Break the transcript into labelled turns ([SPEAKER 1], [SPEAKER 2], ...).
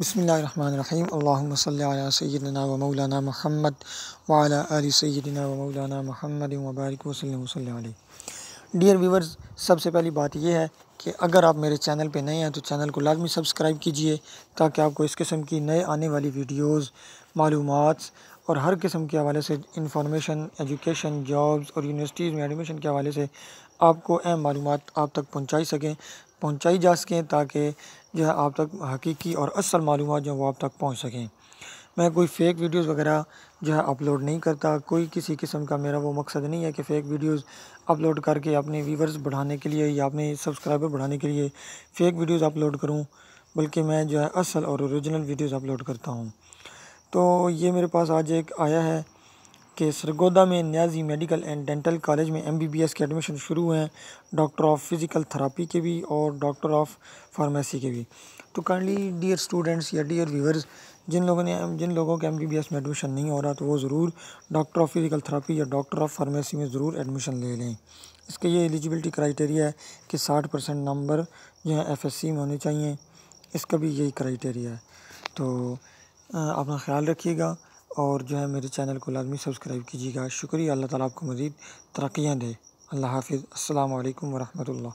[SPEAKER 1] बसमीम अल्लाम व मौलाना महमद वाला अली व मौलाना महमद वबारक वसलम डियर व्यूवर्स सबसे पहली बात यह है कि अगर आप मेरे चैनल पर नए हैं तो चैनल को लाजमी सब्सक्राइब कीजिए ताकि आपको इस किस्म की नए आने वाली वीडियोज़ मालूम और हर किस्म के हवाले से इंफॉर्मेशन एजुकेशन जॉब्स और यूनिवर्सिटीज़ में एडमिशन के हवाले से आपको अहम मालूम आप तक पहुँचाई सकें पहुँचाई जा सकें ताकि जो है आप तक हकीकी और असल मालूम जो वो आप तक पहुँच सकें मैं कोई फेक वीडियोज़ वगैरह जो है अपलोड नहीं करता कोई किसी किस्म का मेरा वो मकसद नहीं है कि फ़ेक वीडियोज़ अपलोड करके अपने व्यूवर्स बढ़ाने के लिए या अपने सब्सक्राइबर बढ़ाने के लिए फ़ेक वीडियोज़ अपलोड करूँ बल्कि मैं जो है असल और ओरिजिनल वीडियोस अपलोड करता हूँ तो ये मेरे पास आज एक आया है कि सरगोदा में Niazi medical and dental college में एमबीबीएस के एडमिशन शुरू हैं डॉक्टर ऑफ फिज़िकल थेरापी के भी और डॉक्टर ऑफ फार्मेसी के भी तो काइंडली डियर स्टूडेंट्स या डियर व्यूवर्स जिन लोगों ने जिन लोगों के एम बी बी एस में एडमिशन नहीं हो रहा तो वो ज़रूर डॉक्टर ऑफ फिज़िकल थेरापी या डॉक्टर ऑफ फार्मेसी में ज़रूर एडमिशन ले लें इसका ये एलिजिबिलिटी क्राइटेरिया है कि साठ परसेंट नंबर जो है एफ एस सी में होने चाहिए इसका भी यही क्राइटेरिया है तो अपना ख्याल रखिएगा और जो है मेरे चैनल को लाजमी सब्सक्राइब कीजिएगा शुक्रिया अल्लाह ताला आपको मज़ीद तरक्याँ दे अल्लाह हाफिज़ अल्लाम वरहमल